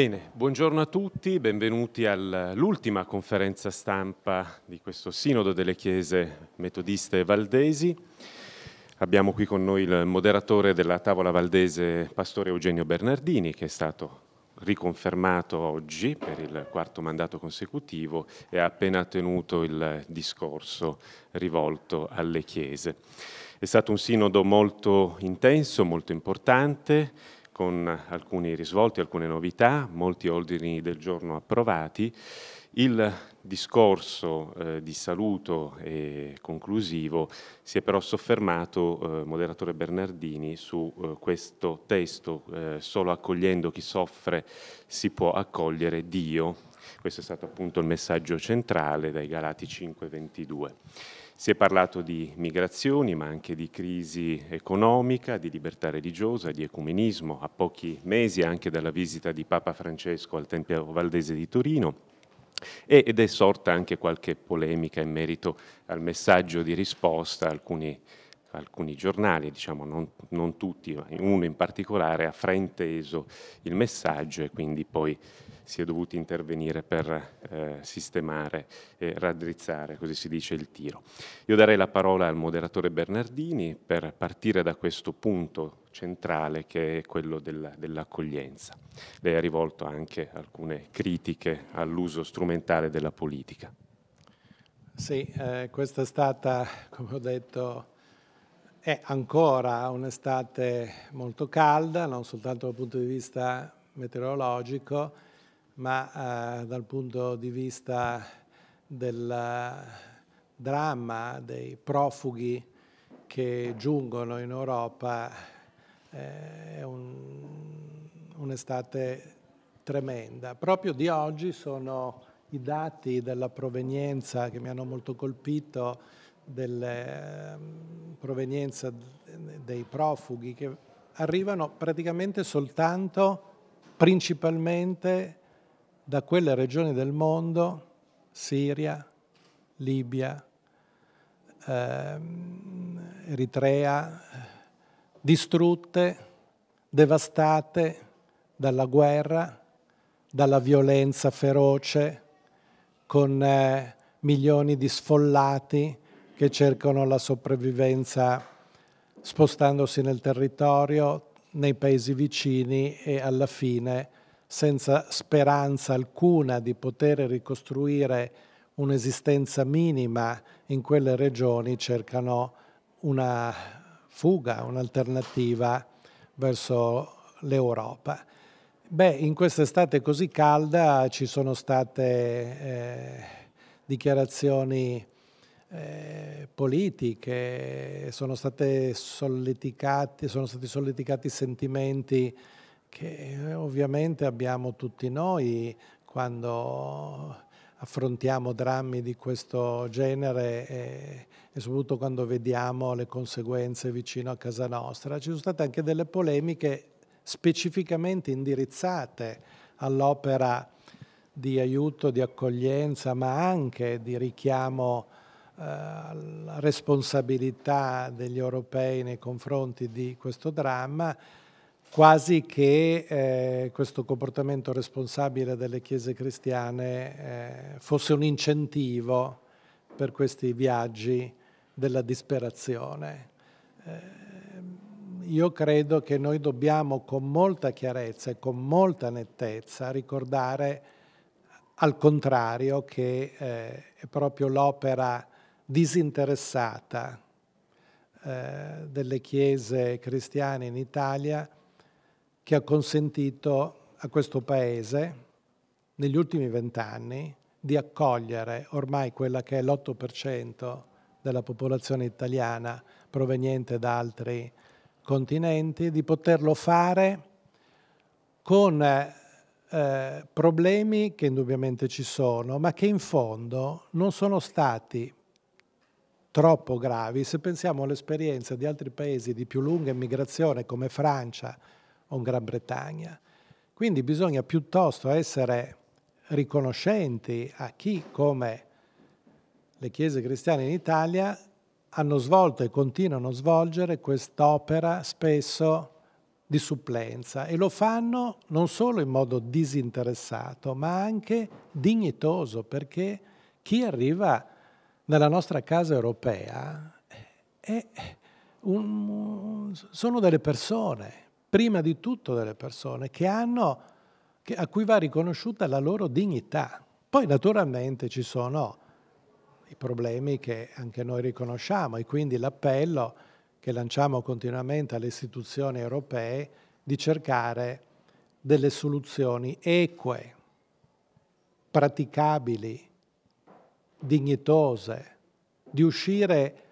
Bene, buongiorno a tutti, benvenuti all'ultima conferenza stampa di questo Sinodo delle Chiese Metodiste Valdesi. Abbiamo qui con noi il moderatore della tavola valdese, Pastore Eugenio Bernardini, che è stato riconfermato oggi per il quarto mandato consecutivo e ha appena tenuto il discorso rivolto alle Chiese. È stato un sinodo molto intenso, molto importante, con alcuni risvolti, alcune novità, molti ordini del giorno approvati. Il discorso eh, di saluto e conclusivo si è però soffermato, eh, moderatore Bernardini, su eh, questo testo, eh, solo accogliendo chi soffre si può accogliere Dio. Questo è stato appunto il messaggio centrale dai Galati 5.22. Si è parlato di migrazioni, ma anche di crisi economica, di libertà religiosa, di ecumenismo, a pochi mesi anche dalla visita di Papa Francesco al Tempio Valdese di Torino. Ed è sorta anche qualche polemica in merito al messaggio di risposta, alcuni alcuni giornali, diciamo non, non tutti, ma uno in particolare, ha frainteso il messaggio e quindi poi si è dovuto intervenire per eh, sistemare e raddrizzare, così si dice, il tiro. Io darei la parola al moderatore Bernardini per partire da questo punto centrale che è quello della, dell'accoglienza. Lei ha rivolto anche alcune critiche all'uso strumentale della politica. Sì, eh, questa è stata, come ho detto, è ancora un'estate molto calda, non soltanto dal punto di vista meteorologico, ma eh, dal punto di vista del eh, dramma dei profughi che giungono in Europa. Eh, è un'estate tremenda. Proprio di oggi sono i dati della provenienza che mi hanno molto colpito della provenienza dei profughi che arrivano praticamente soltanto, principalmente da quelle regioni del mondo, Siria, Libia, ehm, Eritrea, distrutte, devastate dalla guerra, dalla violenza feroce, con eh, milioni di sfollati, che cercano la sopravvivenza spostandosi nel territorio, nei paesi vicini e alla fine senza speranza alcuna di poter ricostruire un'esistenza minima in quelle regioni cercano una fuga, un'alternativa verso l'Europa. Beh, in quest'estate così calda ci sono state eh, dichiarazioni eh, politiche, sono, state solleticati, sono stati solleticati sentimenti che eh, ovviamente abbiamo tutti noi quando affrontiamo drammi di questo genere e, e, soprattutto quando vediamo le conseguenze vicino a casa nostra. Ci sono state anche delle polemiche specificamente indirizzate all'opera di aiuto, di accoglienza, ma anche di richiamo eh, alla responsabilità degli europei nei confronti di questo dramma, quasi che eh, questo comportamento responsabile delle chiese cristiane eh, fosse un incentivo per questi viaggi della disperazione. Eh, io credo che noi dobbiamo con molta chiarezza e con molta nettezza ricordare al contrario che eh, è proprio l'opera disinteressata eh, delle chiese cristiane in Italia che ha consentito a questo Paese negli ultimi vent'anni di accogliere ormai quella che è l'8% della popolazione italiana proveniente da altri continenti, di poterlo fare con eh, problemi che indubbiamente ci sono, ma che in fondo non sono stati troppo gravi. Se pensiamo all'esperienza di altri paesi di più lunga immigrazione come Francia o Gran Bretagna. Quindi bisogna piuttosto essere riconoscenti a chi come le chiese cristiane in Italia hanno svolto e continuano a svolgere quest'opera spesso di supplenza e lo fanno non solo in modo disinteressato ma anche dignitoso perché chi arriva nella nostra casa europea eh, è un, sono delle persone, prima di tutto delle persone, che hanno, che, a cui va riconosciuta la loro dignità. Poi naturalmente ci sono i problemi che anche noi riconosciamo e quindi l'appello che lanciamo continuamente alle istituzioni europee di cercare delle soluzioni eque, praticabili, dignitose, di uscire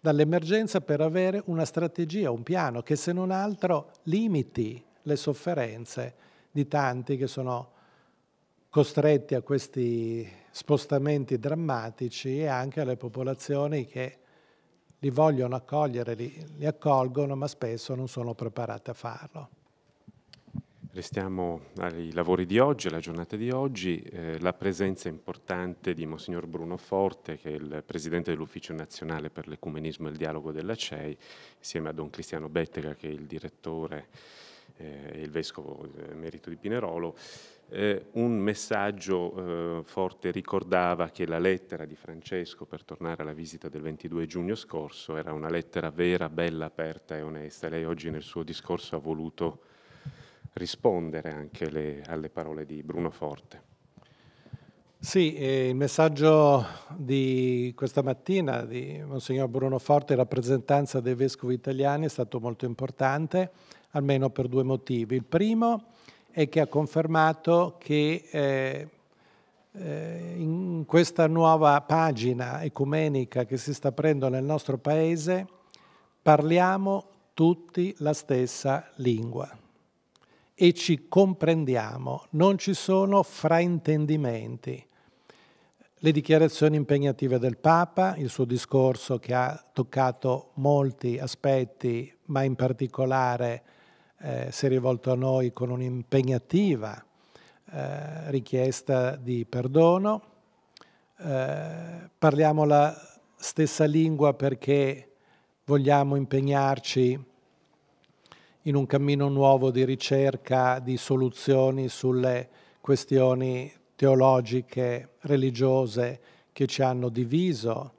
dall'emergenza per avere una strategia, un piano che se non altro limiti le sofferenze di tanti che sono costretti a questi spostamenti drammatici e anche alle popolazioni che li vogliono accogliere, li, li accolgono, ma spesso non sono preparate a farlo. Restiamo ai lavori di oggi, alla giornata di oggi, eh, la presenza importante di Monsignor Bruno Forte, che è il Presidente dell'Ufficio Nazionale per l'Ecumenismo e il Dialogo della CEI, insieme a Don Cristiano Bettega, che è il direttore eh, e eh, il Vescovo eh, Merito di Pinerolo. Eh, un messaggio eh, forte ricordava che la lettera di Francesco per tornare alla visita del 22 giugno scorso era una lettera vera, bella, aperta e onesta. Lei oggi nel suo discorso ha voluto rispondere anche le, alle parole di Bruno Forte. Sì, eh, il messaggio di questa mattina di Monsignor Bruno Forte in rappresentanza dei vescovi italiani è stato molto importante, almeno per due motivi. Il primo è che ha confermato che eh, eh in questa nuova pagina ecumenica che si sta aprendo nel nostro Paese parliamo tutti la stessa lingua e ci comprendiamo, non ci sono fraintendimenti. Le dichiarazioni impegnative del Papa, il suo discorso che ha toccato molti aspetti, ma in particolare eh, si è rivolto a noi con un'impegnativa eh, richiesta di perdono. Eh, parliamo la stessa lingua perché vogliamo impegnarci in un cammino nuovo di ricerca di soluzioni sulle questioni teologiche, religiose che ci hanno diviso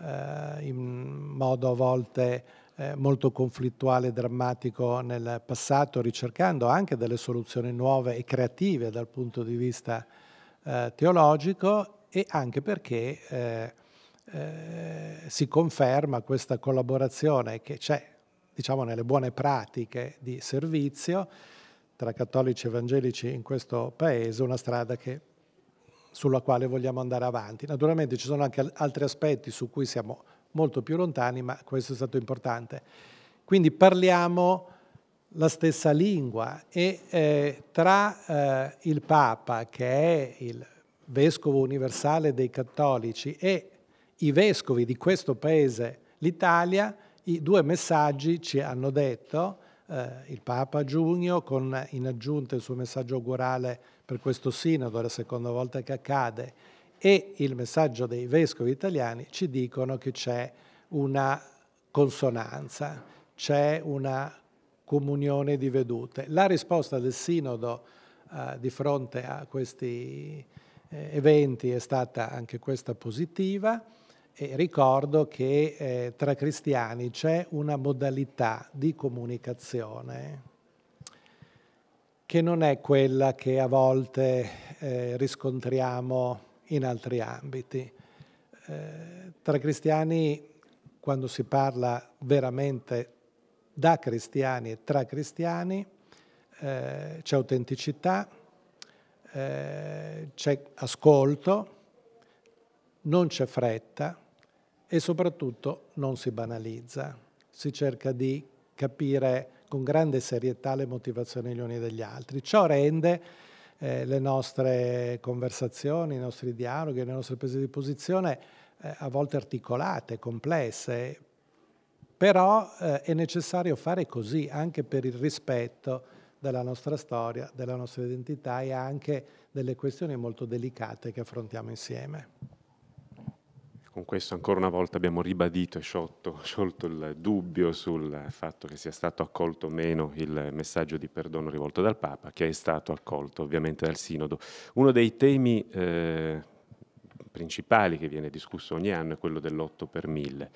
eh, in modo a volte eh, molto conflittuale e drammatico nel passato, ricercando anche delle soluzioni nuove e creative dal punto di vista eh, teologico e anche perché eh, eh, si conferma questa collaborazione che c'è diciamo, nelle buone pratiche di servizio tra cattolici e evangelici in questo paese, una strada che, sulla quale vogliamo andare avanti. Naturalmente ci sono anche altri aspetti su cui siamo molto più lontani, ma questo è stato importante. Quindi parliamo la stessa lingua e eh, tra eh, il Papa, che è il vescovo universale dei cattolici, e i vescovi di questo paese, l'Italia, i due messaggi ci hanno detto, eh, il Papa a giugno, con in aggiunta il suo messaggio augurale per questo sinodo, la seconda volta che accade, e il messaggio dei vescovi italiani ci dicono che c'è una consonanza, c'è una comunione di vedute. La risposta del sinodo eh, di fronte a questi eh, eventi è stata anche questa positiva e ricordo che eh, tra cristiani c'è una modalità di comunicazione che non è quella che a volte eh, riscontriamo in altri ambiti. Eh, tra cristiani, quando si parla veramente da cristiani e tra cristiani, eh, c'è autenticità, eh, c'è ascolto, non c'è fretta e soprattutto non si banalizza. Si cerca di capire con grande serietà le motivazioni gli uni degli altri. Ciò rende eh, le nostre conversazioni, i nostri dialoghi, le nostre prese di posizione eh, a volte articolate, complesse, però eh, è necessario fare così anche per il rispetto della nostra storia, della nostra identità e anche delle questioni molto delicate che affrontiamo insieme con questo ancora una volta abbiamo ribadito e sciolto, sciolto, il dubbio sul fatto che sia stato accolto o meno il messaggio di perdono rivolto dal Papa, che è stato accolto ovviamente dal Sinodo. Uno dei temi eh, principali che viene discusso ogni anno è quello dell'8 per 1000.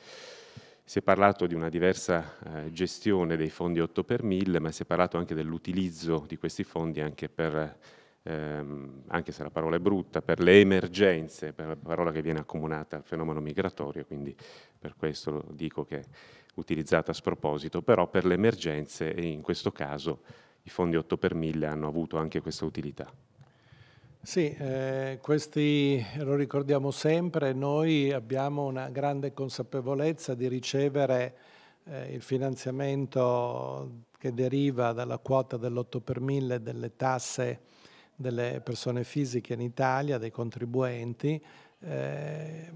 Si è parlato di una diversa eh, gestione dei fondi 8 per 1000, ma si è parlato anche dell'utilizzo di questi fondi anche per ehm, anche se la parola è brutta, per le emergenze, per la parola che viene accomunata al fenomeno migratorio, quindi per questo dico che è utilizzata a sproposito, però per le emergenze e in questo caso i fondi 8 per 1000 hanno avuto anche questa utilità. Sì, eh, questi lo ricordiamo sempre, noi abbiamo una grande consapevolezza di ricevere eh, il finanziamento che deriva dalla quota dell'8 per 1000 delle tasse delle persone fisiche in Italia, dei contribuenti, eh,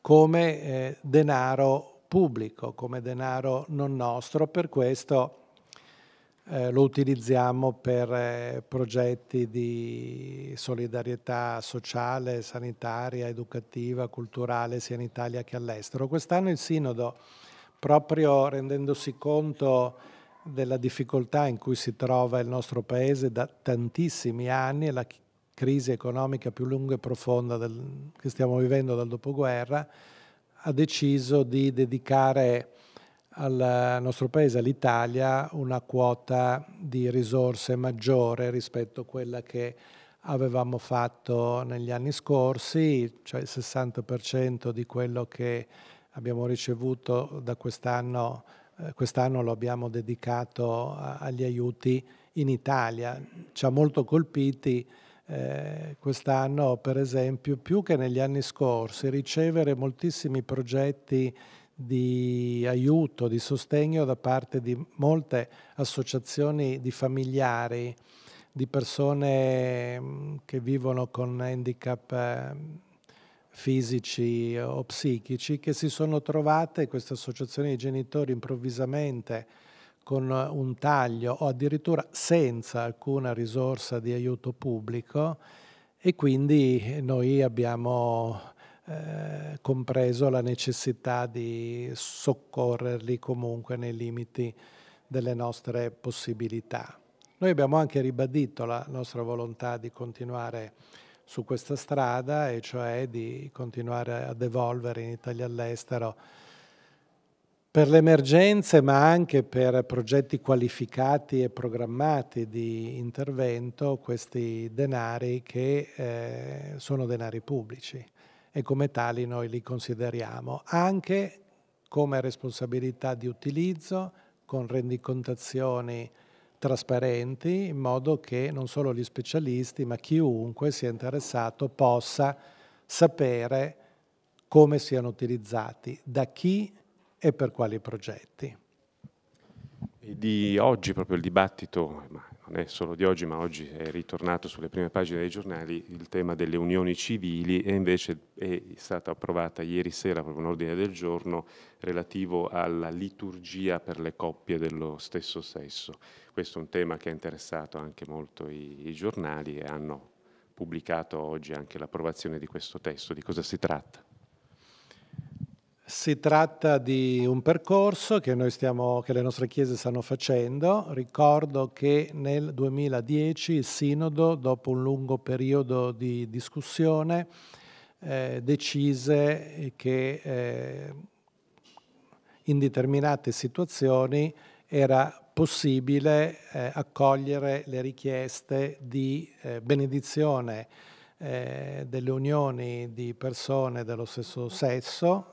come eh, denaro pubblico, come denaro non nostro, per questo eh, lo utilizziamo per eh, progetti di solidarietà sociale, sanitaria, educativa, culturale, sia in Italia che all'estero. Quest'anno il Sinodo, proprio rendendosi conto della difficoltà in cui si trova il nostro Paese da tantissimi anni, è la crisi economica più lunga e profonda del, che stiamo vivendo dal dopoguerra, ha deciso di dedicare al nostro Paese, all'Italia, una quota di risorse maggiore rispetto a quella che avevamo fatto negli anni scorsi, cioè il 60% di quello che abbiamo ricevuto da quest'anno eh, quest'anno lo abbiamo dedicato agli aiuti in Italia. Ci ha molto colpiti eh, quest'anno, per esempio, più che negli anni scorsi, ricevere moltissimi progetti di aiuto, di sostegno da parte di molte associazioni di familiari, di persone mm, che vivono con handicap eh, fisici o psichici che si sono trovate queste associazioni di genitori improvvisamente con un taglio o addirittura senza alcuna risorsa di aiuto pubblico e quindi noi abbiamo eh, compreso la necessità di soccorrerli comunque nei limiti delle nostre possibilità. Noi abbiamo anche ribadito la nostra volontà di continuare su questa strada e cioè di continuare ad evolvere in Italia all'estero per le emergenze ma anche per progetti qualificati e programmati di intervento questi denari che eh, sono denari pubblici e come tali noi li consideriamo anche come responsabilità di utilizzo con rendicontazioni trasparenti in modo che non solo gli specialisti ma chiunque sia interessato possa sapere come siano utilizzati, da chi e per quali progetti. Di oggi proprio il dibattito, ma non è solo di oggi, ma oggi è ritornato sulle prime pagine dei giornali il tema delle unioni civili e invece è stata approvata ieri sera proprio un ordine del giorno relativo alla liturgia per le coppie dello stesso sesso. Questo è un tema che ha interessato anche molto i, i giornali e hanno pubblicato oggi anche l'approvazione di questo testo. Di cosa si tratta? Si tratta di un percorso che, stiamo, che, le nostre chiese stanno facendo. Ricordo che nel 2010 il Sinodo, dopo un lungo periodo di discussione, eh, decise che eh, in determinate situazioni era possibile eh, accogliere le richieste di eh, benedizione eh, delle unioni di persone dello stesso sesso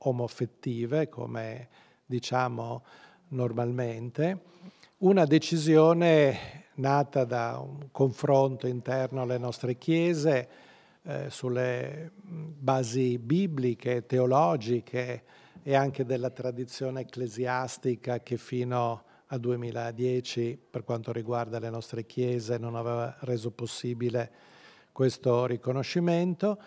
omofettive, come diciamo normalmente, una decisione nata da un confronto interno alle nostre chiese eh, sulle basi bibliche, teologiche e anche della tradizione ecclesiastica che fino a 2010 per quanto riguarda le nostre chiese non aveva reso possibile questo riconoscimento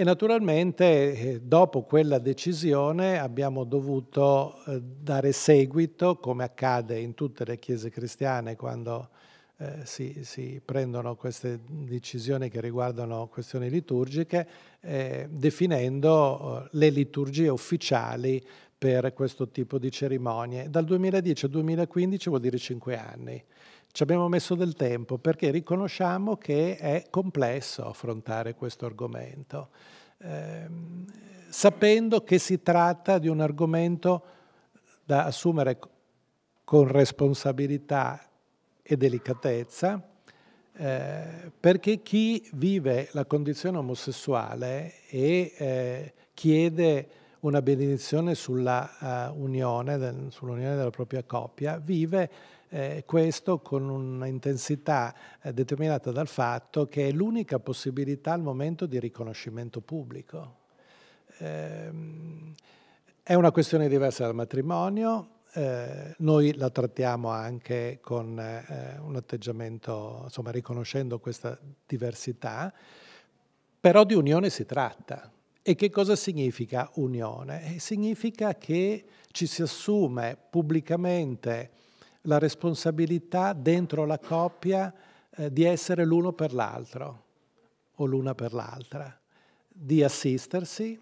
e naturalmente eh, dopo quella decisione abbiamo dovuto eh, dare seguito, come accade in tutte le chiese cristiane quando eh, si, si, prendono queste decisioni che riguardano questioni liturgiche, eh, definendo eh, le liturgie ufficiali per questo tipo di cerimonie. Dal 2010 al 2015 vuol dire cinque anni. Ci abbiamo messo del tempo perché riconosciamo che è complesso affrontare questo argomento, ehm, sapendo che si tratta di un argomento da assumere con responsabilità e delicatezza, eh, perché chi vive la condizione omosessuale e eh, chiede una benedizione sulla uh, unione, del, sull'unione della propria coppia, vive eh, questo con un'intensità eh, determinata dal fatto che è l'unica possibilità al momento di riconoscimento pubblico. Ehm, è una questione diversa dal matrimonio, eh, noi la trattiamo anche con eh, un atteggiamento, insomma, riconoscendo questa diversità, però di unione si tratta. E che cosa significa unione? Eh, significa che ci si assume pubblicamente la responsabilità dentro la coppia eh, di essere l'uno per l'altro o l'una per l'altra, di assistersi,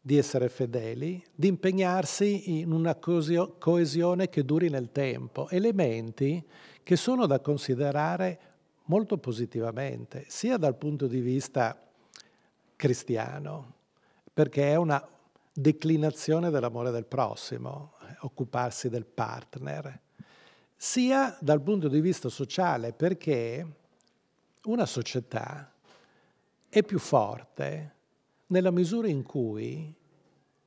di essere fedeli, di impegnarsi in una coesione che duri nel tempo, elementi che sono da considerare molto positivamente, sia dal punto di vista cristiano, perché è una declinazione dell'amore del prossimo, occuparsi del partner, sia dal punto di vista sociale, perché una società è più forte nella misura in cui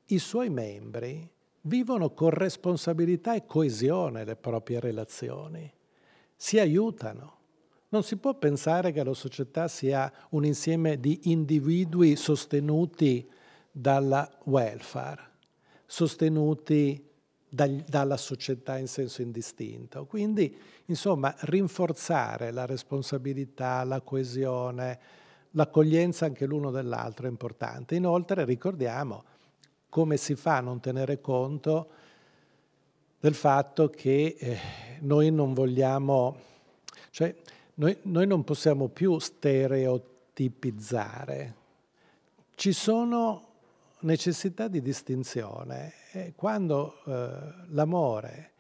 i suoi membri vivono con responsabilità e coesione le proprie relazioni, si aiutano. Non si può pensare che la società sia un insieme di individui sostenuti dalla welfare, sostenuti dalla società in senso indistinto. Quindi, insomma, rinforzare la responsabilità, la coesione, l'accoglienza anche l'uno dell'altro è importante. Inoltre, ricordiamo come si fa a non tenere conto del fatto che eh, noi non vogliamo, cioè noi, noi non possiamo più stereotipizzare. Ci sono necessità di distinzione quando eh, l'amore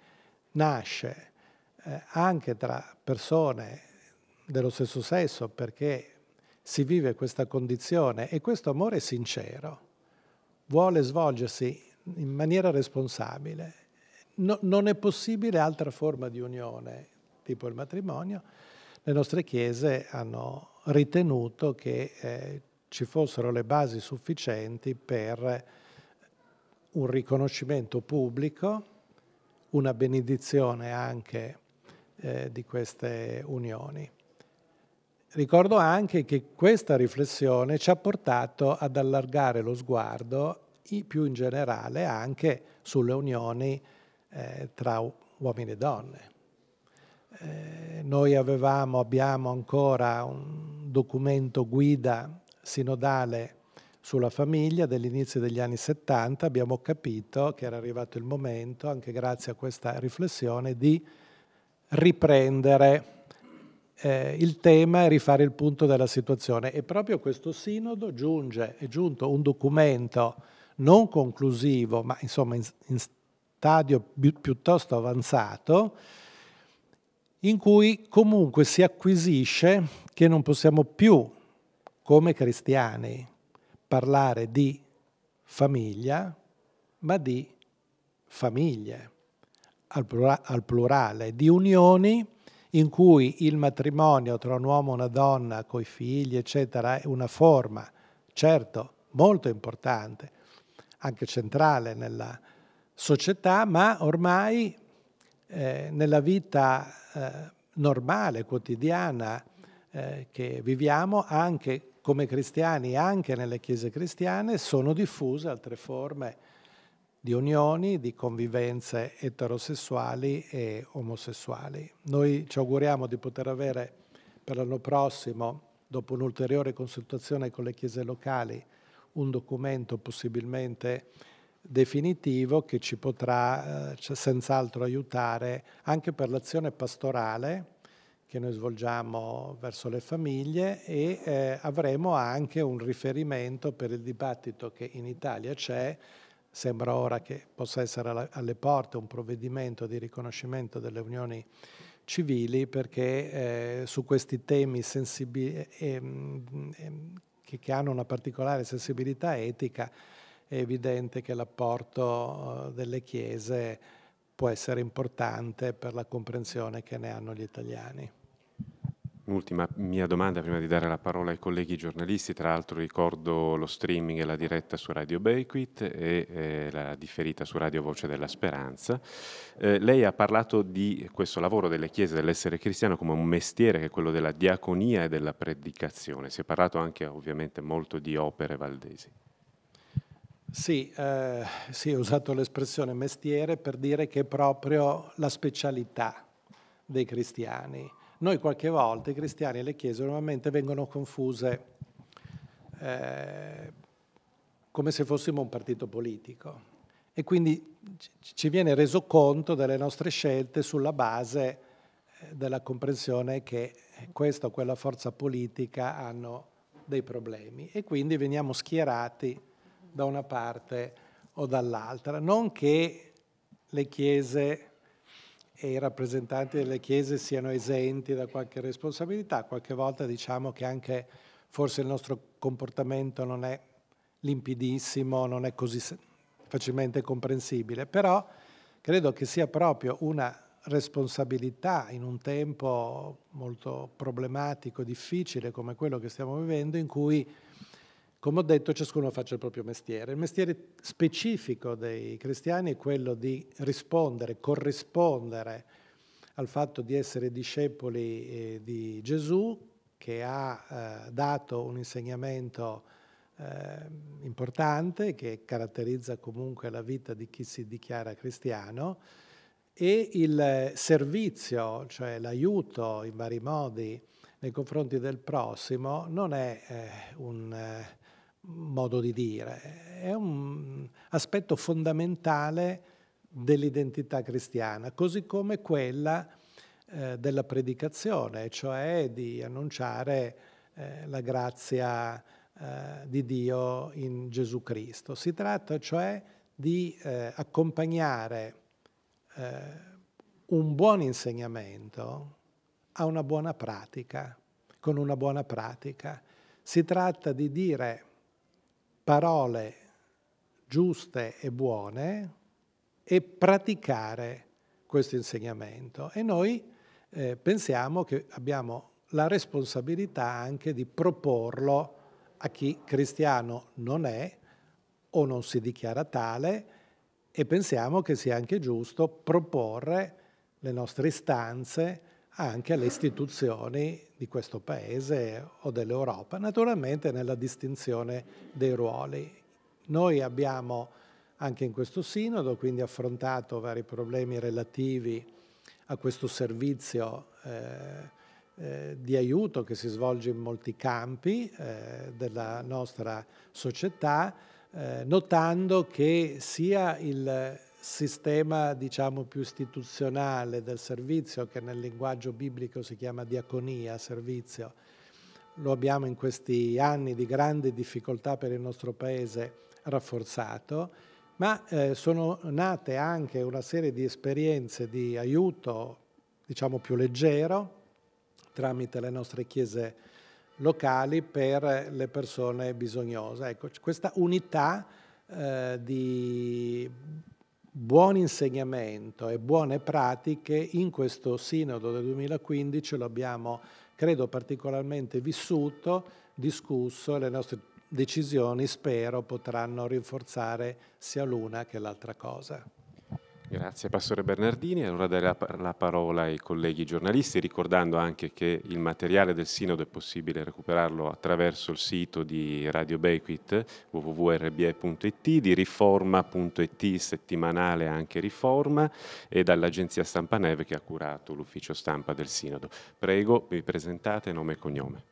nasce eh, anche tra persone dello stesso sesso, perché si vive questa condizione e questo amore è sincero vuole svolgersi in maniera responsabile. No, non è possibile altra forma di unione, tipo il matrimonio. Le nostre chiese hanno ritenuto che eh, ci fossero le basi sufficienti per un riconoscimento pubblico, una benedizione anche eh, di queste unioni. Ricordo anche che questa riflessione ci ha portato ad allargare lo sguardo più in generale anche sulle unioni eh, tra uomini e donne. Eh, noi avevamo, abbiamo ancora un documento guida sinodale sulla famiglia dell'inizio degli anni 70 abbiamo capito che era arrivato il momento, anche grazie a questa riflessione, di riprendere eh, il tema e rifare il punto della situazione. E proprio questo sinodo giunge, è giunto un documento non conclusivo, ma insomma in, in stadio pi piuttosto avanzato, in cui comunque si acquisisce che non possiamo più, come cristiani, parlare di famiglia, ma di famiglie, al plurale, di unioni in cui il matrimonio tra un uomo e una donna, coi figli, eccetera, è una forma, certo, molto importante, anche centrale nella società, ma ormai eh, nella vita eh, normale, quotidiana eh, che viviamo, anche come cristiani anche nelle chiese cristiane sono diffuse altre forme di unioni, di convivenze eterosessuali e omosessuali. Noi ci auguriamo di poter avere per l'anno prossimo, dopo un'ulteriore consultazione con le chiese locali, un documento possibilmente definitivo che ci potrà eh, senz'altro aiutare anche per l'azione pastorale che noi svolgiamo verso le famiglie e eh, avremo anche un riferimento per il dibattito che in Italia c'è. Sembra ora che possa essere alle porte un provvedimento di riconoscimento delle unioni civili perché eh, su questi temi sensibili, eh, ehm, ehm, che, che hanno una particolare sensibilità etica è evidente che l'apporto eh, delle chiese può essere importante per la comprensione che ne hanno gli italiani. Un'ultima mia domanda prima di dare la parola ai colleghi giornalisti, tra l'altro ricordo lo streaming e la diretta su Radio Bequit e eh, la differita su Radio Voce della Speranza. Eh, lei ha parlato di questo lavoro delle chiese, dell'essere cristiano come un mestiere che è quello della diaconia e della predicazione, si è parlato anche ovviamente molto di opere valdesi. Sì, eh, sì, ho usato l'espressione mestiere per dire che è proprio la specialità dei cristiani noi qualche volta, i cristiani e le chiese normalmente vengono confuse eh, come se fossimo un partito politico e quindi ci viene reso conto delle nostre scelte sulla base eh, della comprensione che questa o quella forza politica hanno dei problemi e quindi veniamo schierati da una parte o dall'altra. Non che le chiese e i rappresentanti delle chiese siano esenti da qualche responsabilità. Qualche volta diciamo che anche forse il nostro comportamento non è limpidissimo, non è così facilmente comprensibile, però credo che sia proprio una responsabilità in un tempo molto problematico, difficile come quello che stiamo vivendo, in cui come ho detto, ciascuno faccia il proprio mestiere. Il mestiere specifico dei cristiani è quello di rispondere, corrispondere al fatto di essere discepoli eh, di Gesù, che ha eh, dato un insegnamento eh, importante che caratterizza comunque la vita di chi si dichiara cristiano e il eh, servizio, cioè l'aiuto in vari modi nei confronti del prossimo, non è eh, un eh, modo di dire, è un aspetto fondamentale dell'identità cristiana, così come quella eh, della predicazione, cioè di annunciare eh, la grazia eh, di Dio in Gesù Cristo. Si tratta cioè di eh, accompagnare eh, un buon insegnamento a una buona pratica, con una buona pratica. Si tratta di dire parole giuste e buone e praticare questo insegnamento. E noi eh, pensiamo che abbiamo la responsabilità anche di proporlo a chi cristiano non è o non si dichiara tale e pensiamo che sia anche giusto proporre le nostre istanze, anche alle istituzioni di questo Paese o dell'Europa, naturalmente nella distinzione dei ruoli. Noi abbiamo anche in questo sinodo quindi affrontato vari problemi relativi a questo servizio eh, eh, di aiuto che si svolge in molti campi eh, della nostra società, eh, notando che sia il sistema diciamo più istituzionale del servizio che nel linguaggio biblico si chiama diaconia, servizio. Lo abbiamo in questi anni di grande difficoltà per il nostro paese rafforzato, ma eh, sono nate anche una serie di esperienze di aiuto, diciamo più leggero, tramite le nostre chiese locali per le persone bisognose. Ecco, questa unità eh, di buon insegnamento e buone pratiche in questo sinodo del 2015 lo abbiamo, credo, particolarmente vissuto, discusso e le nostre decisioni, spero, potranno rinforzare sia l'una che l'altra cosa. Grazie Pastore Bernardini. Allora darei la, la parola ai colleghi giornalisti, ricordando anche che il materiale del Sinodo è possibile recuperarlo attraverso il sito di Radio Bequit, www.rbe.it, di riforma.it, settimanale anche Riforma, e dall'agenzia Stampa Neve che ha curato l'ufficio stampa del Sinodo. Prego, vi presentate nome e cognome.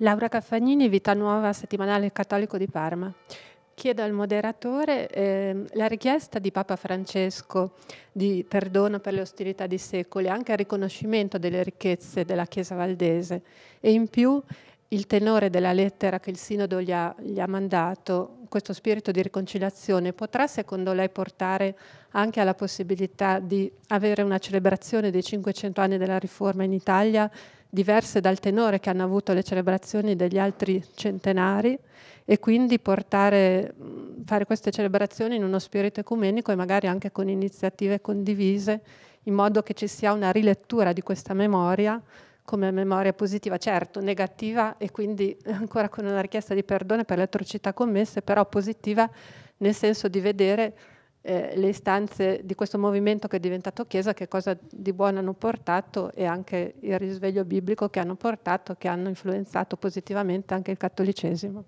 Laura Caffagnini, Vita Nuova, settimanale cattolico di Parma chiedo al moderatore eh, la richiesta di Papa Francesco di perdono per le ostilità di secoli, anche il riconoscimento delle ricchezze della Chiesa valdese e in più il tenore della lettera che il Sinodo gli ha, gli ha mandato, questo spirito di riconciliazione, potrà secondo lei portare anche alla possibilità di avere una celebrazione dei 500 anni della Riforma in Italia diverse dal tenore che hanno avuto le celebrazioni degli altri centenari e quindi portare, fare queste celebrazioni in uno spirito ecumenico e magari anche con iniziative condivise in modo che ci sia una rilettura di questa memoria come memoria positiva, certo negativa e quindi ancora con una richiesta di perdono per le atrocità commesse, però positiva nel senso di vedere eh, le istanze di questo movimento che è diventato Chiesa, che cosa di buono hanno portato e anche il risveglio biblico che hanno portato, che hanno influenzato positivamente anche il cattolicesimo.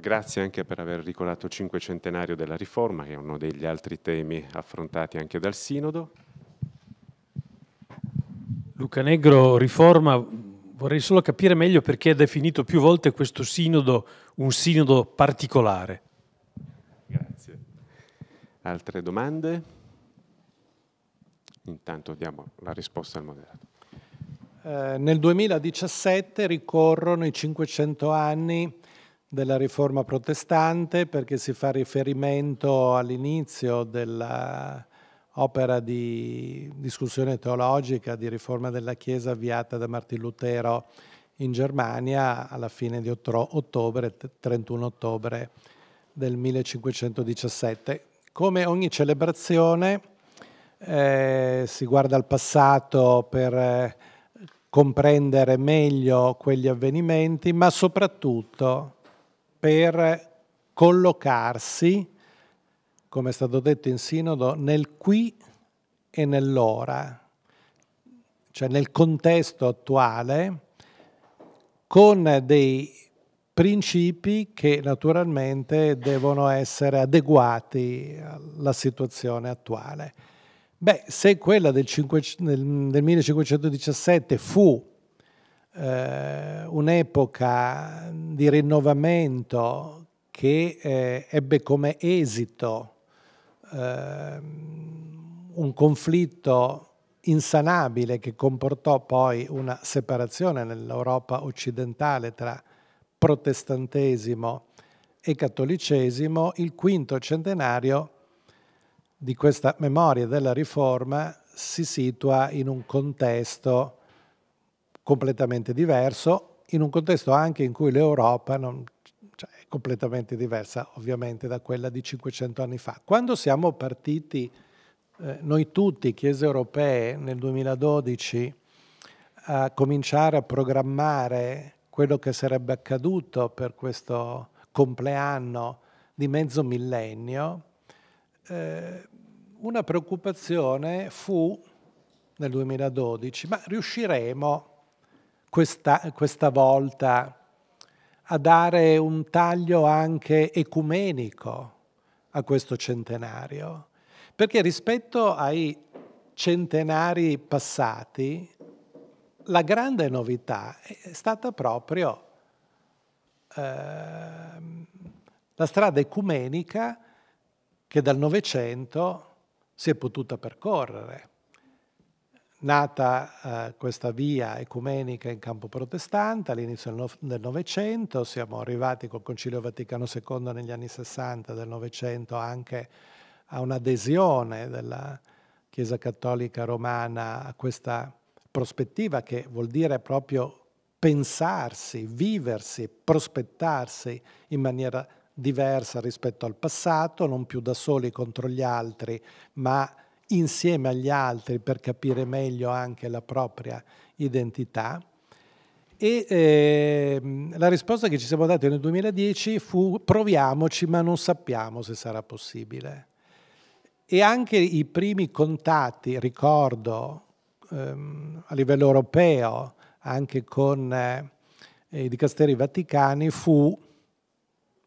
Grazie anche per aver ricordato il cinquecentenario della riforma, che è uno degli altri temi affrontati anche dal Sinodo. Luca Negro, riforma, vorrei solo capire meglio perché ha definito più volte questo sinodo un sinodo particolare. Altre domande? Intanto diamo la risposta al moderato. Eh, nel 2017 ricorrono i 500 anni della riforma protestante perché si fa riferimento all'inizio dell'opera di discussione teologica di riforma della Chiesa avviata da Martin Lutero in Germania alla fine di ottobre, 31 ottobre del 1517. Come ogni celebrazione eh, si guarda al passato per eh, comprendere meglio quegli avvenimenti, ma soprattutto per collocarsi, come è stato detto in sinodo, nel qui e nell'ora, cioè nel contesto attuale, con dei principi che naturalmente devono essere adeguati alla situazione attuale. Beh, se quella del, 5, del 1517 fu eh, un'epoca di rinnovamento che eh, ebbe come esito eh, un conflitto insanabile che comportò poi una separazione nell'Europa occidentale tra protestantesimo e cattolicesimo, il quinto centenario di questa memoria della Riforma si situa in un contesto completamente diverso, in un contesto anche in cui l'Europa non, cioè, è completamente diversa ovviamente da quella di 500 anni fa. Quando siamo partiti eh, noi tutti, Chiese europee, nel 2012, a cominciare a programmare quello che sarebbe accaduto per questo compleanno di mezzo millennio, eh, una preoccupazione fu nel 2012, ma riusciremo questa, questa volta a dare un taglio anche ecumenico a questo centenario? Perché rispetto ai centenari passati, la grande novità è stata proprio eh, la strada ecumenica che dal Novecento si è potuta percorrere. Nata eh, questa via ecumenica in campo protestante all'inizio del Novecento, siamo arrivati col Concilio Vaticano II negli anni 60 del Novecento anche a un'adesione della Chiesa Cattolica Romana a questa prospettiva che vuol dire proprio pensarsi, viversi, prospettarsi in maniera diversa rispetto al passato, non più da soli contro gli altri, ma insieme agli altri per capire meglio anche la propria identità. E eh, la risposta che ci siamo dati nel 2010 fu proviamoci ma non sappiamo se sarà possibile. E anche i primi contatti, ricordo, Ehm, a livello europeo, anche con eh, i dicasteri vaticani, fu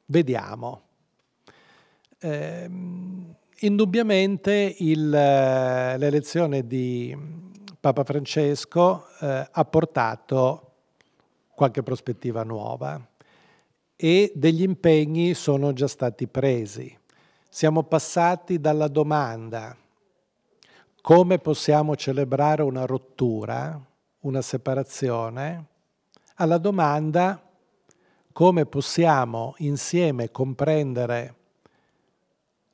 vediamo. Ehm, indubbiamente il, eh, l'elezione di Papa Francesco eh, ha portato qualche prospettiva nuova e degli impegni sono già stati presi. Siamo passati dalla domanda come possiamo celebrare una rottura, una separazione, alla domanda come possiamo insieme comprendere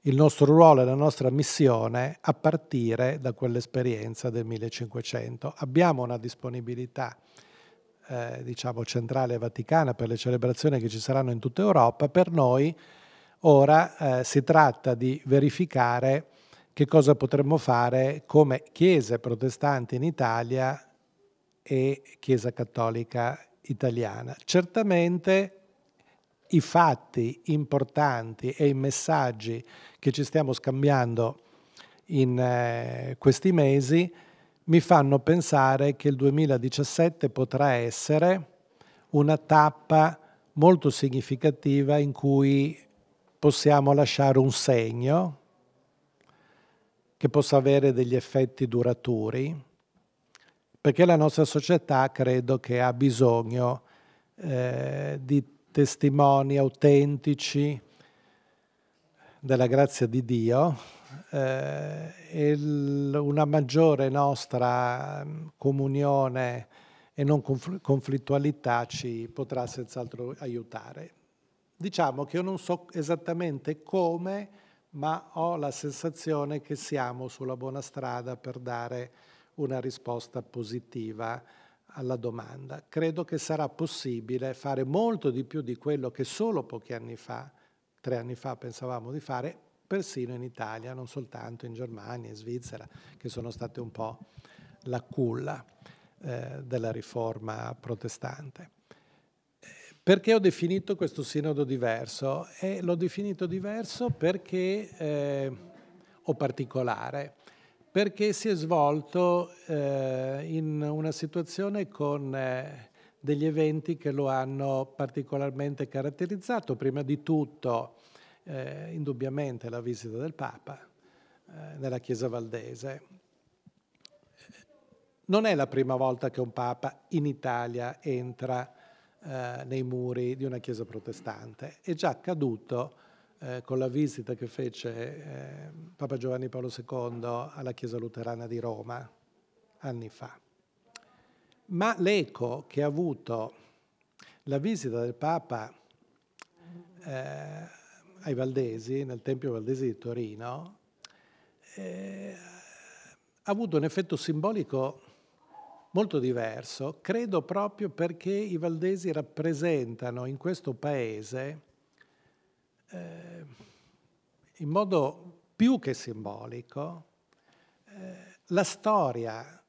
il nostro ruolo e la nostra missione a partire da quell'esperienza del 1500. Abbiamo una disponibilità, eh, diciamo, centrale vaticana per le celebrazioni che ci saranno in tutta Europa. Per noi ora eh, si tratta di verificare che cosa potremmo fare come chiese protestanti in Italia e Chiesa Cattolica italiana. Certamente i fatti importanti e i messaggi che ci stiamo scambiando in eh, questi mesi mi fanno pensare che il 2017 potrà essere una tappa molto significativa in cui possiamo lasciare un segno che possa avere degli effetti duraturi, perché la nostra società credo che ha bisogno eh, di testimoni autentici della grazia di Dio eh, e una maggiore nostra mm, comunione e non confl conflittualità ci potrà senz'altro aiutare. Diciamo che io non so esattamente come ma ho la sensazione che siamo sulla buona strada per dare una risposta positiva alla domanda. Credo che sarà possibile fare molto di più di quello che solo pochi anni fa, tre anni fa, pensavamo di fare, persino in Italia, non soltanto in Germania e Svizzera, che sono state un po' la culla eh, della riforma protestante. Perché ho definito questo sinodo diverso? E l'ho definito diverso perché, eh, o particolare, perché si è svolto eh, in una situazione con eh, degli eventi che lo hanno particolarmente caratterizzato, prima di tutto eh, indubbiamente la visita del Papa eh, nella Chiesa Valdese. Non è la prima volta che un Papa in Italia entra eh, nei muri di una chiesa protestante. È già accaduto eh, con la visita che fece eh, Papa Giovanni Paolo II alla chiesa luterana di Roma anni fa. Ma l'eco che ha avuto la visita del Papa eh, ai Valdesi, nel Tempio Valdesi di Torino, eh, ha avuto un effetto simbolico molto diverso, credo proprio perché i valdesi rappresentano in questo paese eh, in modo più che simbolico eh, la storia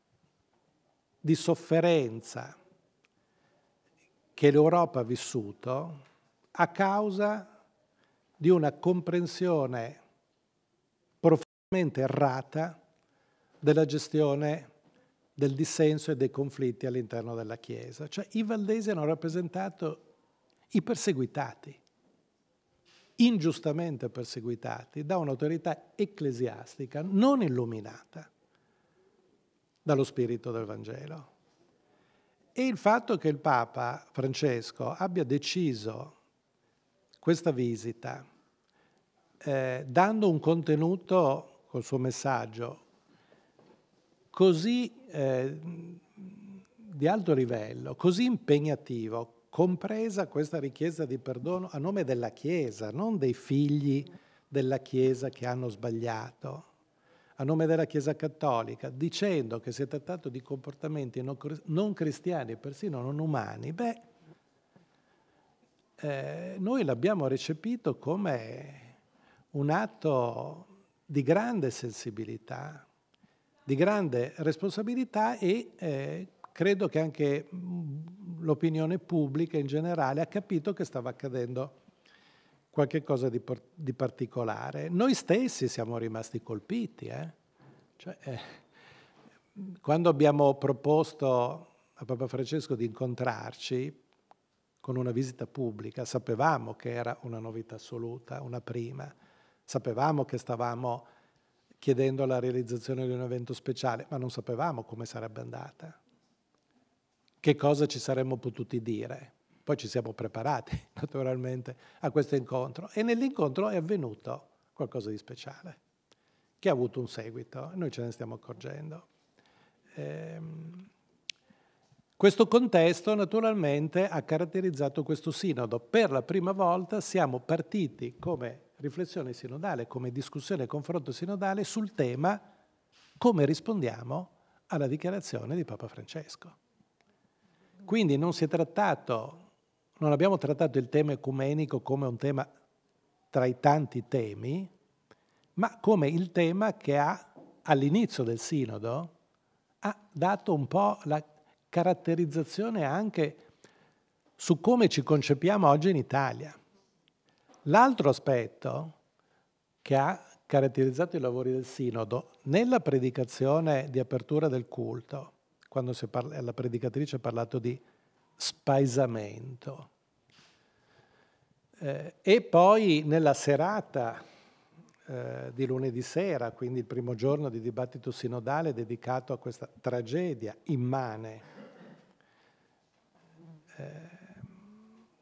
di sofferenza che l'Europa ha vissuto a causa di una comprensione profondamente errata della gestione del dissenso e dei conflitti all'interno della Chiesa. Cioè i valdesi hanno rappresentato i perseguitati, ingiustamente perseguitati da un'autorità ecclesiastica non illuminata dallo spirito del Vangelo. E il fatto che il Papa Francesco abbia deciso questa visita eh, dando un contenuto col suo messaggio così eh, di alto livello, così impegnativo, compresa questa richiesta di perdono a nome della Chiesa, non dei figli della Chiesa che hanno sbagliato, a nome della Chiesa cattolica, dicendo che si è trattato di comportamenti non cristiani, e persino non umani, beh, eh, noi l'abbiamo recepito come un atto di grande sensibilità, di grande responsabilità e eh, credo che anche mm, l'opinione pubblica in generale ha capito che stava accadendo qualche cosa di, di particolare. Noi stessi siamo rimasti colpiti. Eh? Cioè, eh, quando abbiamo proposto a Papa Francesco di incontrarci con una visita pubblica, sapevamo che era una novità assoluta, una prima, sapevamo che stavamo chiedendo la realizzazione di un evento speciale, ma non sapevamo come sarebbe andata, che cosa ci saremmo potuti dire. Poi ci siamo preparati naturalmente a questo incontro e nell'incontro è avvenuto qualcosa di speciale, che ha avuto un seguito e noi ce ne stiamo accorgendo. Ehm, questo contesto naturalmente ha caratterizzato questo sinodo. Per la prima volta siamo partiti come riflessione sinodale, come discussione e confronto sinodale sul tema come rispondiamo alla dichiarazione di Papa Francesco. Quindi non si è trattato, non abbiamo trattato il tema ecumenico come un tema tra i tanti temi, ma come il tema che ha all'inizio del sinodo ha dato un po' la caratterizzazione anche su come ci concepiamo oggi in Italia. L'altro aspetto che ha caratterizzato i lavori del Sinodo, nella predicazione di apertura del culto, quando parla, la predicatrice ha parlato di spaesamento, eh, e poi nella serata eh, di lunedì sera, quindi il primo giorno di dibattito sinodale dedicato a questa tragedia immane. Eh,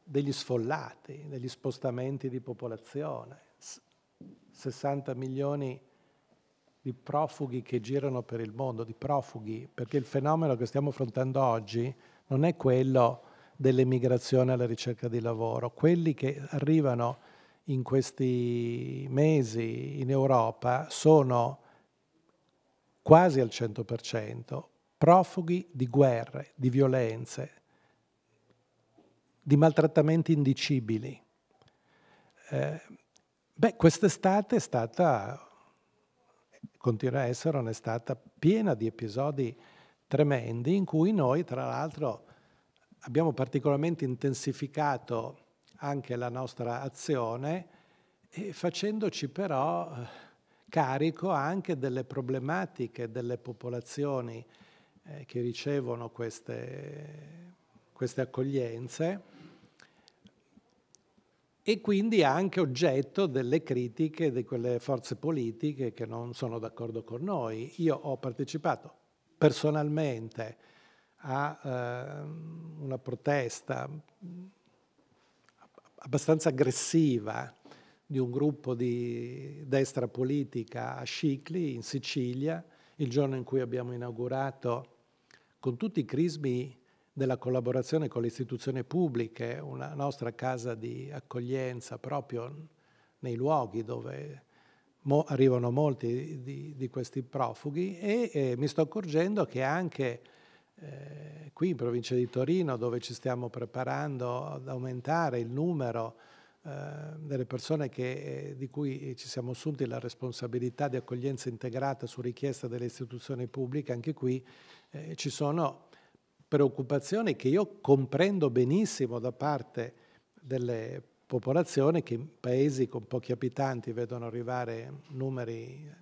degli sfollati, degli spostamenti di popolazione, 60 milioni di profughi che girano per il mondo, di profughi, perché il fenomeno che stiamo affrontando oggi non è quello dell'emigrazione alla ricerca di lavoro, quelli che arrivano in questi mesi in Europa sono quasi al 100% profughi di guerre, di violenze, di maltrattamenti indicibili. Eh, beh, quest'estate è stata, continua a essere un'estate piena di episodi tremendi in cui noi, tra l'altro, abbiamo particolarmente intensificato anche la nostra azione facendoci però eh, carico anche delle problematiche delle popolazioni eh, che ricevono queste, queste accoglienze e quindi anche oggetto delle critiche di quelle forze politiche che non sono d'accordo con noi. Io ho partecipato personalmente a eh, una protesta abbastanza aggressiva di un gruppo di destra politica a Scicli, in Sicilia, il giorno in cui abbiamo inaugurato, con tutti i crismi della collaborazione con le istituzioni pubbliche, una nostra casa di accoglienza proprio nei luoghi dove mo arrivano molti di, di, questi profughi e eh, mi sto accorgendo che anche eh, qui in provincia di Torino dove ci stiamo preparando ad aumentare il numero eh, delle persone che, eh, di cui ci siamo assunti la responsabilità di accoglienza integrata su richiesta delle istituzioni pubbliche, anche qui eh, ci sono preoccupazioni che io comprendo benissimo da parte delle popolazioni che in paesi con pochi abitanti vedono arrivare numeri eh,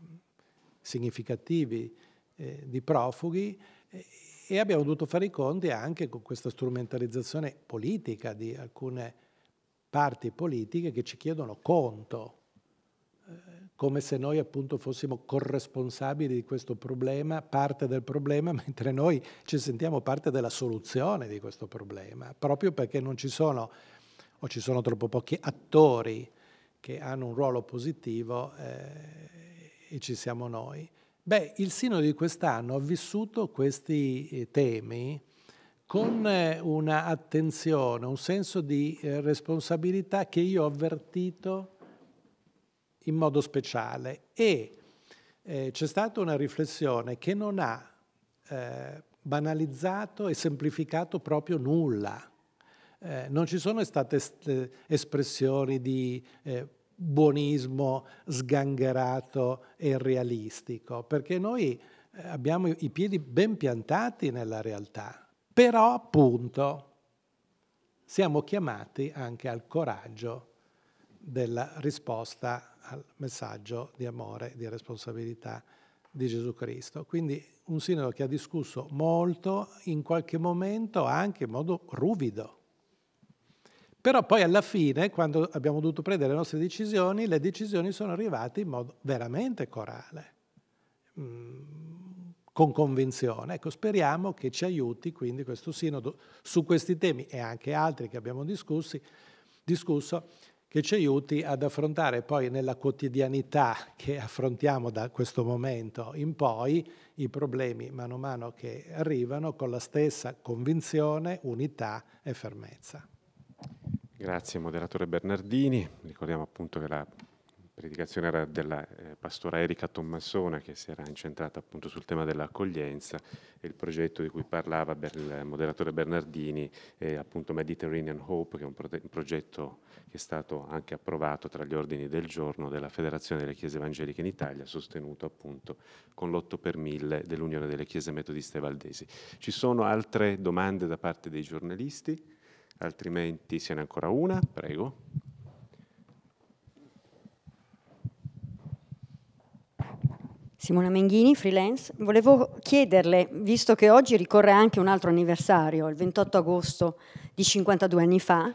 significativi eh, di profughi eh, e abbiamo dovuto fare i conti anche con questa strumentalizzazione politica di alcune parti politiche che ci chiedono conto come se noi appunto fossimo corresponsabili di questo problema, parte del problema, mentre noi ci sentiamo parte della soluzione di questo problema, proprio perché non ci sono o ci sono troppo pochi attori che hanno un ruolo positivo eh, e ci siamo noi. Beh, il sino di quest'anno ha vissuto questi eh, temi con eh, un'attenzione, un senso di eh, responsabilità che io ho avvertito in modo speciale e eh, c'è stata una riflessione che non ha eh, banalizzato e semplificato proprio nulla. Eh, non ci sono state eh, espressioni di eh, buonismo sgangherato e realistico, perché noi eh, abbiamo i piedi ben piantati nella realtà, però appunto siamo chiamati anche al coraggio della risposta al messaggio di amore, di responsabilità di Gesù Cristo. Quindi un sinodo che ha discusso molto, in qualche momento anche in modo ruvido. Però poi alla fine, quando abbiamo dovuto prendere le nostre decisioni, le decisioni sono arrivate in modo veramente corale, mm, con convinzione. Ecco, speriamo che ci aiuti quindi questo sinodo su questi temi e anche altri che abbiamo discussi, discusso che ci aiuti ad affrontare poi nella quotidianità che affrontiamo da questo momento in poi i problemi mano a mano che arrivano con la stessa convinzione, unità e fermezza. Grazie moderatore Bernardini, ricordiamo appunto che la predicazione era della eh, pastora Erika Tommasona che si era incentrata appunto sul tema dell'accoglienza e il progetto di cui parlava Ber- il moderatore Bernardini è appunto Mediterranean Hope che è un, pro- un, progetto che è stato anche approvato tra gli ordini del giorno della Federazione delle Chiese Evangeliche in Italia sostenuto appunto con l'8 per 1000 dell'Unione delle Chiese Metodiste Valdesi. Ci sono altre domande da parte dei giornalisti? Altrimenti se n'è ancora una, prego. Simona Menghini, freelance. Volevo chiederle, visto che oggi ricorre anche un altro anniversario, il 28 agosto di 52 anni fa,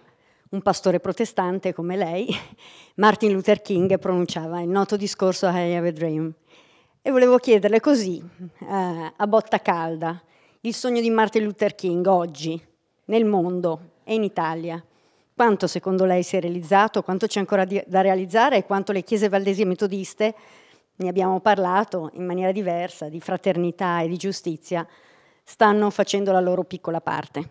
un pastore protestante come lei, Martin Luther King, pronunciava il noto discorso I have a dream. E volevo chiederle così, eh, a botta calda, il sogno di Martin Luther King oggi, nel mondo e in Italia. Quanto secondo lei si è realizzato, quanto c'è ancora da realizzare e quanto le chiese valdesi e metodiste ne abbiamo parlato in maniera diversa, di fraternità e di giustizia, stanno facendo la loro piccola parte.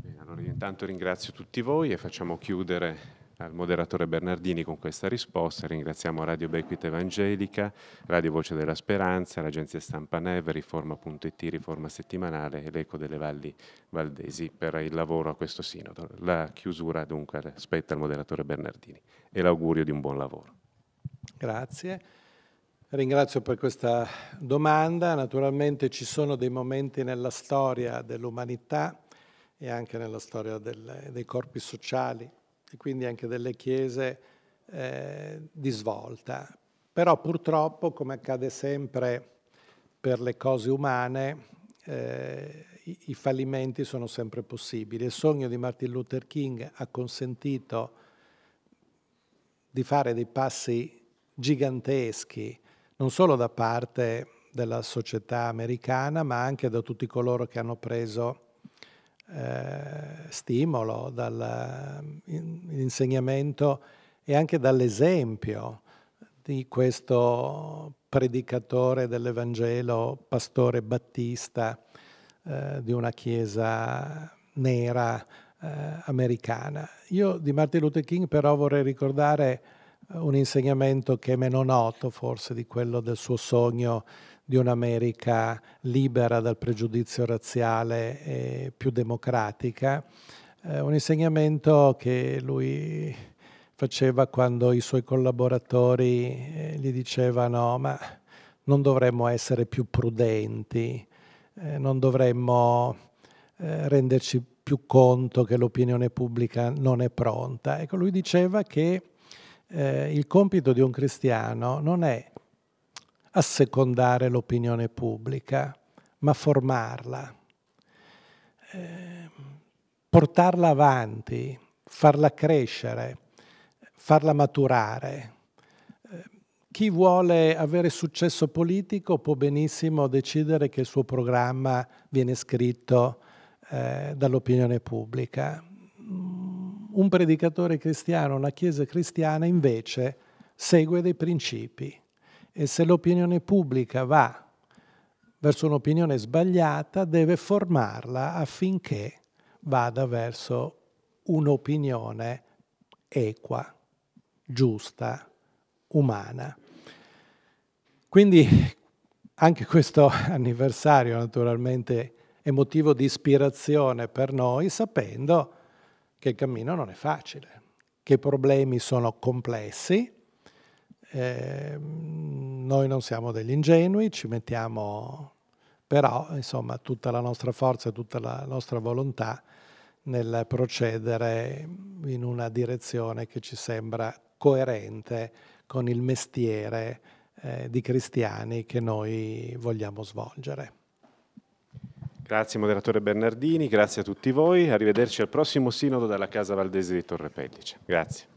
Bene, allora intanto ringrazio tutti voi e facciamo chiudere al moderatore Bernardini con questa risposta. Ringraziamo Radio Bequita Evangelica, Radio Voce della Speranza, l'agenzia stampa Neve, Riforma.it, Riforma Settimanale e l'Eco delle Valli Valdesi per il lavoro a questo sinodo. La chiusura dunque aspetta il moderatore Bernardini e l'augurio di un buon lavoro. Grazie. Ringrazio per questa domanda. Naturalmente ci sono dei momenti nella storia dell'umanità e anche nella storia del, dei corpi sociali e quindi anche delle chiese eh, di svolta. Però purtroppo, come accade sempre per le cose umane, eh, i, i fallimenti sono sempre possibili. Il sogno di Martin Luther King ha consentito di fare dei passi giganteschi, non solo da parte della società americana, ma anche da tutti coloro che hanno preso eh, stimolo dall'insegnamento e anche dall'esempio di questo predicatore dell'Evangelo, pastore battista eh, di una chiesa nera eh, americana. Io di Martin Luther King però vorrei ricordare un insegnamento che è meno noto forse di quello del suo sogno di un'America libera dal pregiudizio razziale e più democratica, eh, un insegnamento che lui faceva quando i suoi collaboratori eh, gli dicevano ma non dovremmo essere più prudenti, eh, non dovremmo eh, renderci più conto che l'opinione pubblica non è pronta. Ecco, lui diceva che eh, il compito di un cristiano non è assecondare l'opinione pubblica, ma formarla, eh, portarla avanti, farla crescere, farla maturare. Eh, chi vuole avere successo politico può benissimo decidere che il suo programma viene scritto eh, dall'opinione pubblica un predicatore cristiano, una chiesa cristiana invece segue dei principi e se l'opinione pubblica va verso un'opinione sbagliata deve formarla affinché vada verso un'opinione equa, giusta, umana. Quindi anche questo anniversario naturalmente è motivo di ispirazione per noi, sapendo che il cammino non è facile, che i problemi sono complessi, eh, noi non siamo degli ingenui, ci mettiamo però insomma tutta la nostra forza e tutta la nostra volontà nel procedere in una direzione che ci sembra coerente con il mestiere eh, di cristiani che noi vogliamo svolgere. Grazie moderatore Bernardini, grazie a tutti voi, arrivederci al prossimo sinodo dalla Casa Valdesi di Torre Pellice. Grazie.